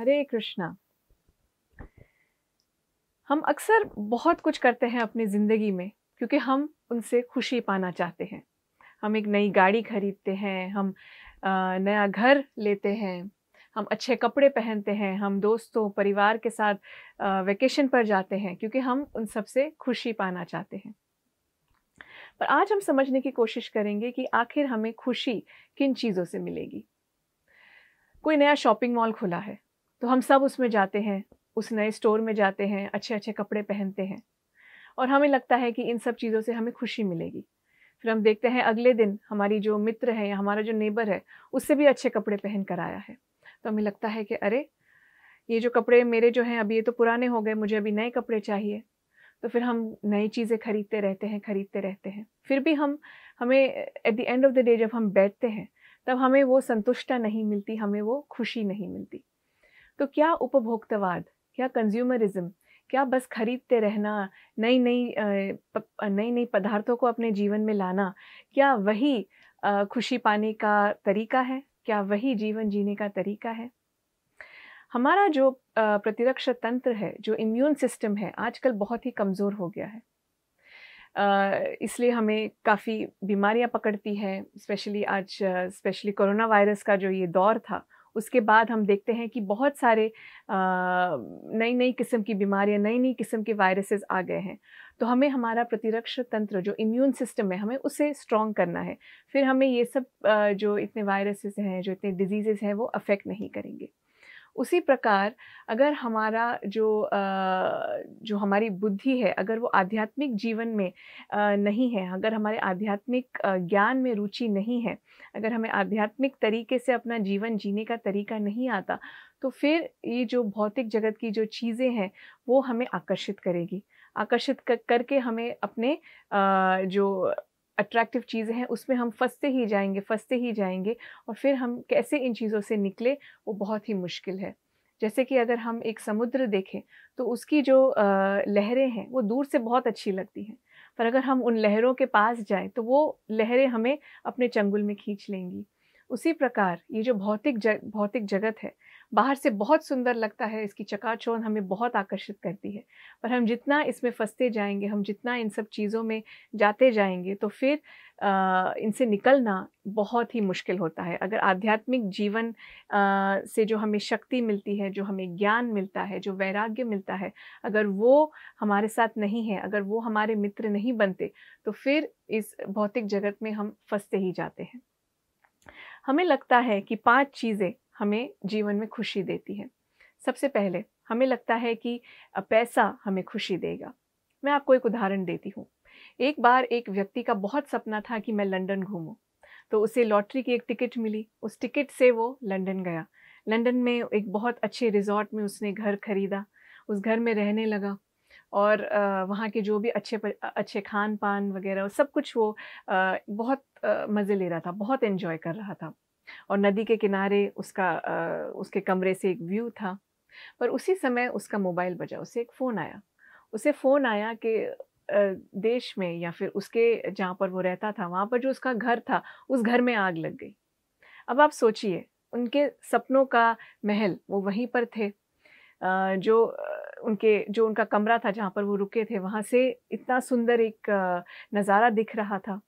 हरे कृष्णा हम अक्सर बहुत कुछ करते हैं अपनी ज़िंदगी में क्योंकि हम उनसे खुशी पाना चाहते हैं हम एक नई गाड़ी खरीदते हैं हम नया घर लेते हैं हम अच्छे कपड़े पहनते हैं हम दोस्तों परिवार के साथ वेकेशन पर जाते हैं क्योंकि हम उन सब से खुशी पाना चाहते हैं पर आज हम समझने की कोशिश करेंगे कि आखिर हमें खुशी किन चीज़ों से मिलेगी कोई नया शॉपिंग मॉल खुला है तो हम सब उसमें जाते हैं उस नए स्टोर में जाते हैं अच्छे अच्छे कपड़े पहनते हैं और हमें लगता है कि इन सब चीज़ों से हमें खुशी मिलेगी फिर हम देखते हैं अगले दिन हमारी जो मित्र है या हमारा जो नेबर है उससे भी अच्छे कपड़े पहन कर आया है तो हमें लगता है कि अरे ये जो कपड़े मेरे जो हैं अभी ये तो पुराने हो गए मुझे अभी नए कपड़े चाहिए तो फिर हम नई चीज़ें खरीदते रहते हैं खरीदते रहते हैं फिर भी हम हमें at the end of the day जब हम बैठते हैं तब हमें वो संतुष्टा नहीं मिलती हमें वो खुशी नहीं मिलती तो क्या उपभोक्तावाद क्या कंज्यूमरिज्म क्या बस खरीदते रहना नई नई नई नई पदार्थों को अपने जीवन में लाना क्या वही खुशी पाने का तरीका है क्या वही जीवन जीने का तरीका है हमारा जो प्रतिरक्षा तंत्र है जो इम्यून सिस्टम है आजकल बहुत ही कमज़ोर हो गया है इसलिए हमें काफ़ी बीमारियां पकड़ती हैं स्पेशली आज स्पेशली कोरोना वायरस का जो ये दौर था उसके बाद हम देखते हैं कि बहुत सारे नई नई किस्म की बीमारियां नई नई किस्म के वायरसेस आ गए हैं तो हमें हमारा प्रतिरक्षा तंत्र जो इम्यून सिस्टम है हमें उसे स्ट्रॉन्ग करना है फिर हमें ये सब जो इतने वायरसेस हैं जो इतने डिजीज़ हैं वो अफेक्ट नहीं करेंगे उसी प्रकार अगर हमारा जो जो हमारी बुद्धि है अगर वो आध्यात्मिक जीवन में नहीं है अगर हमारे आध्यात्मिक ज्ञान में रुचि नहीं है अगर हमें आध्यात्मिक तरीके से अपना जीवन जीने का तरीका नहीं आता तो फिर ये जो भौतिक जगत की जो चीज़ें हैं वो हमें आकर्षित करेगी आकर्षित करके हमें अपने जो अट्रैक्टिव चीज़ें हैं उसमें हम फंसते ही जाएंगे फंसते ही जाएंगे और फिर हम कैसे इन चीज़ों से निकले वो बहुत ही मुश्किल है जैसे कि अगर हम एक समुद्र देखें तो उसकी जो लहरें हैं वो दूर से बहुत अच्छी लगती हैं पर अगर हम उन लहरों के पास जाएं तो वो लहरें हमें अपने चंगुल में खींच लेंगी उसी प्रकार ये जो भौतिक जग भौतिक जगत है बाहर से बहुत सुंदर लगता है इसकी चकाचौंध हमें बहुत आकर्षित करती है पर हम जितना इसमें फंसते जाएंगे हम जितना इन सब चीज़ों में जाते जाएंगे तो फिर इनसे निकलना बहुत ही मुश्किल होता है अगर आध्यात्मिक जीवन से जो हमें शक्ति मिलती है जो हमें ज्ञान मिलता है जो वैराग्य मिलता है अगर वो हमारे साथ नहीं है अगर वो हमारे मित्र नहीं बनते तो फिर इस भौतिक जगत में हम फंसते ही जाते हैं हमें लगता है कि पांच चीज़ें हमें जीवन में खुशी देती है सबसे पहले हमें लगता है कि पैसा हमें खुशी देगा मैं आपको एक उदाहरण देती हूँ एक बार एक व्यक्ति का बहुत सपना था कि मैं लंदन घूमूं तो उसे लॉटरी की एक टिकट मिली उस टिकट से वो लंदन गया लंदन में एक बहुत अच्छे रिजॉर्ट में उसने घर खरीदा उस घर में रहने लगा और वहाँ के जो भी अच्छे अच्छे खान पान वगैरह सब कुछ वो बहुत मज़े ले रहा था बहुत इन्जॉय कर रहा था और नदी के किनारे उसका उसके कमरे से एक व्यू था पर उसी समय उसका मोबाइल बजा उसे एक फ़ोन आया उसे फ़ोन आया कि देश में या फिर उसके जहाँ पर वो रहता था वहाँ पर जो उसका घर था उस घर में आग लग गई अब आप सोचिए उनके सपनों का महल वो वहीं पर थे जो उनके जो उनका कमरा था जहाँ पर वो रुके थे वहाँ से इतना सुंदर एक नज़ारा दिख रहा था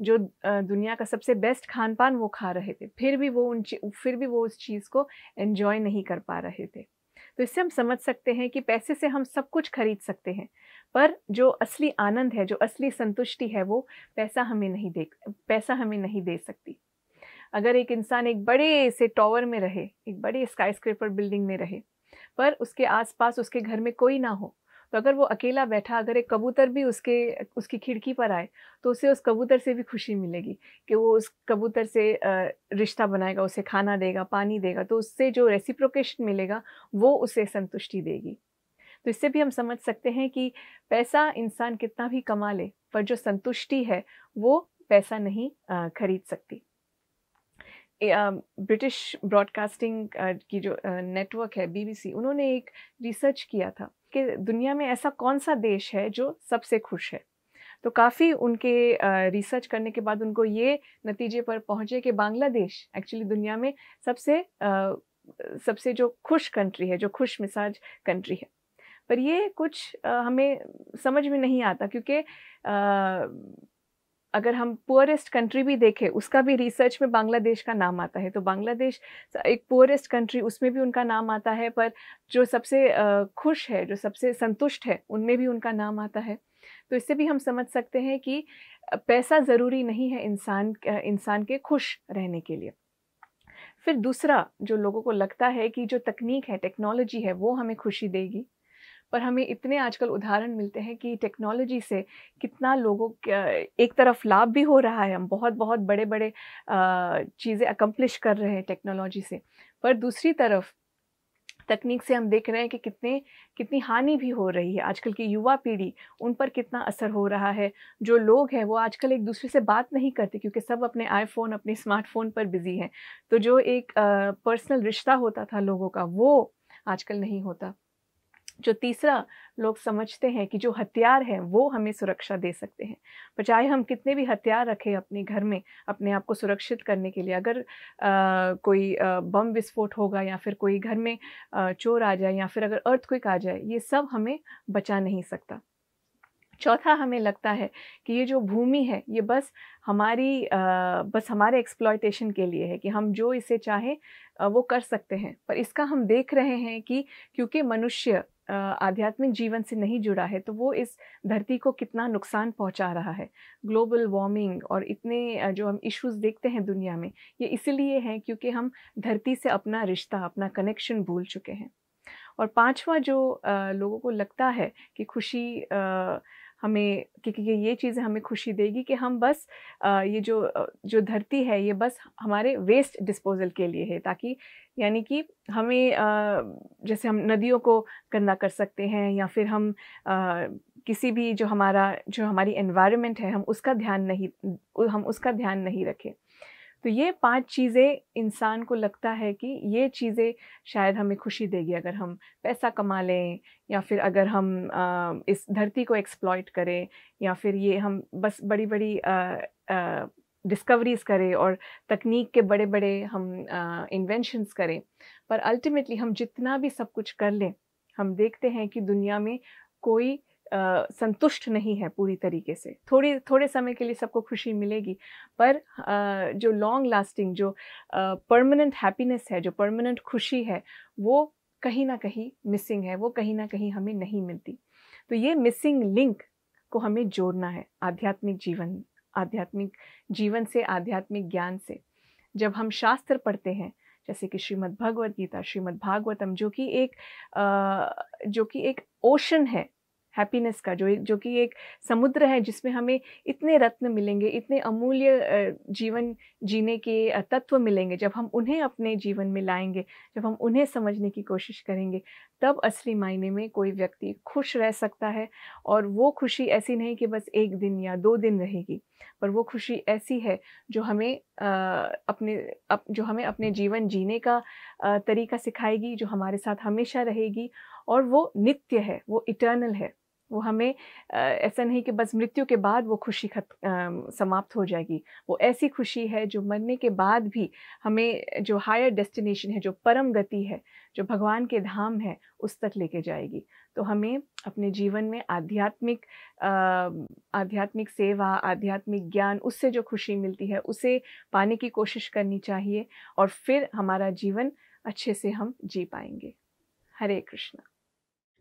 जो दुनिया का सबसे बेस्ट खान पान वो खा रहे थे फिर भी वो उन फिर भी वो उस चीज़ को एन्जॉय नहीं कर पा रहे थे तो इससे हम समझ सकते हैं कि पैसे से हम सब कुछ खरीद सकते हैं पर जो असली आनंद है जो असली संतुष्टि है वो पैसा हमें नहीं दे पैसा हमें नहीं दे सकती अगर एक इंसान एक बड़े से टॉवर में रहे एक बड़े स्काई स्क्रेपर बिल्डिंग में रहे पर उसके आसपास उसके घर में कोई ना हो तो अगर वो अकेला बैठा अगर एक कबूतर भी उसके उसकी खिड़की पर आए तो उसे उस कबूतर से भी खुशी मिलेगी कि वो उस कबूतर से रिश्ता बनाएगा उसे खाना देगा पानी देगा तो उससे जो रेसिप्रोकेशन मिलेगा वो उसे संतुष्टि देगी तो इससे भी हम समझ सकते हैं कि पैसा इंसान कितना भी कमा ले पर जो संतुष्टि है वो पैसा नहीं खरीद सकती ब्रिटिश ब्रॉडकास्टिंग की जो नेटवर्क है बीबीसी उन्होंने एक रिसर्च किया था कि दुनिया में ऐसा कौन सा देश है जो सबसे खुश है तो काफ़ी उनके रिसर्च करने के बाद उनको ये नतीजे पर पहुँचे कि बांग्लादेश एक्चुअली दुनिया में सबसे सबसे जो खुश कंट्री है जो खुश मिजाज कंट्री है पर ये कुछ हमें समझ में नहीं आता क्योंकि अगर हम पुअरेस्ट कंट्री भी देखें उसका भी रिसर्च में बांग्लादेश का नाम आता है तो बांग्लादेश एक पुअरेस्ट कंट्री उसमें भी उनका नाम आता है पर जो सबसे खुश है जो सबसे संतुष्ट है उनमें भी उनका नाम आता है तो इससे भी हम समझ सकते हैं कि पैसा ज़रूरी नहीं है इंसान इंसान के खुश रहने के लिए फिर दूसरा जो लोगों को लगता है कि जो तकनीक है टेक्नोलॉजी है वो हमें खुशी देगी पर हमें इतने आजकल उदाहरण मिलते हैं कि टेक्नोलॉजी से कितना लोगों एक तरफ लाभ भी हो रहा है हम बहुत बहुत बड़े बड़े चीज़ें अकम्प्लिश कर रहे हैं टेक्नोलॉजी से पर दूसरी तरफ तकनीक से हम देख रहे हैं कि कितने कितनी हानि भी हो रही है आजकल की युवा पीढ़ी उन पर कितना असर हो रहा है जो लोग हैं वो आजकल एक दूसरे से बात नहीं करते क्योंकि सब अपने आईफोन अपने स्मार्टफोन पर बिजी हैं तो जो एक पर्सनल रिश्ता होता था लोगों का वो आजकल नहीं होता जो तीसरा लोग समझते हैं कि जो हथियार हैं वो हमें सुरक्षा दे सकते हैं पर चाहे हम कितने भी हथियार रखें अपने घर में अपने आप को सुरक्षित करने के लिए अगर आ, कोई आ, बम विस्फोट होगा या फिर कोई घर में आ, चोर आ जाए या फिर अगर अर्थ क्विक आ जाए ये सब हमें बचा नहीं सकता चौथा हमें लगता है कि ये जो भूमि है ये बस हमारी आ, बस हमारे एक्सप्लॉयटेशन के लिए है कि हम जो इसे चाहें वो कर सकते हैं पर इसका हम देख रहे हैं कि क्योंकि मनुष्य आध्यात्मिक जीवन से नहीं जुड़ा है तो वो इस धरती को कितना नुकसान पहुंचा रहा है ग्लोबल वार्मिंग और इतने जो हम इश्यूज देखते हैं दुनिया में ये इसीलिए हैं क्योंकि हम धरती से अपना रिश्ता अपना कनेक्शन भूल चुके हैं और पांचवा जो लोगों को लगता है कि खुशी हमें क्योंकि ये चीज़ें हमें खुशी देगी कि हम बस ये जो जो धरती है ये बस हमारे वेस्ट डिस्पोजल के लिए है ताकि यानी कि हमें जैसे हम नदियों को गंदा कर सकते हैं या फिर हम किसी भी जो हमारा जो हमारी एनवायरनमेंट है हम उसका ध्यान नहीं हम उसका ध्यान नहीं रखें तो ये पांच चीज़ें इंसान को लगता है कि ये चीज़ें शायद हमें खुशी देगी अगर हम पैसा कमा लें या फिर अगर हम आ, इस धरती को एक्सप्लॉयट करें या फिर ये हम बस बड़ी बड़ी डिस्कवरीज करें और तकनीक के बड़े बड़े हम इन्वेंशंस करें पर अल्टीमेटली हम जितना भी सब कुछ कर लें हम देखते हैं कि दुनिया में कोई संतुष्ट नहीं है पूरी तरीके से थोड़ी थोड़े समय के लिए सबको खुशी मिलेगी पर आ, जो लॉन्ग लास्टिंग जो परमानेंट हैप्पीनेस है जो परमानेंट खुशी है वो कहीं ना कहीं मिसिंग है वो कहीं ना कहीं हमें नहीं मिलती तो ये मिसिंग लिंक को हमें जोड़ना है आध्यात्मिक जीवन आध्यात्मिक जीवन से आध्यात्मिक ज्ञान से जब हम शास्त्र पढ़ते हैं जैसे कि श्रीमद् गीता श्रीमद् भागवतम जो कि एक आ, जो कि एक ओशन है हैप्पीनेस का जो जो कि एक समुद्र है जिसमें हमें इतने रत्न मिलेंगे इतने अमूल्य जीवन जीने के तत्व मिलेंगे जब हम उन्हें अपने जीवन में लाएंगे जब हम उन्हें समझने की कोशिश करेंगे तब असली मायने में कोई व्यक्ति खुश रह सकता है और वो खुशी ऐसी नहीं कि बस एक दिन या दो दिन रहेगी पर वो खुशी ऐसी है जो हमें आ, अपने अप, जो हमें अपने जीवन जीने का आ, तरीका सिखाएगी जो हमारे साथ हमेशा रहेगी और वो नित्य है वो इटर्नल है वो हमें ऐसा नहीं कि बस मृत्यु के बाद वो खुशी खत समाप्त हो जाएगी वो ऐसी खुशी है जो मरने के बाद भी हमें जो हायर डेस्टिनेशन है जो परम गति है जो भगवान के धाम है उस तक लेके जाएगी तो हमें अपने जीवन में आध्यात्मिक आध्यात्मिक सेवा आध्यात्मिक ज्ञान उससे जो खुशी मिलती है उसे पाने की कोशिश करनी चाहिए और फिर हमारा जीवन अच्छे से हम जी पाएंगे हरे कृष्णा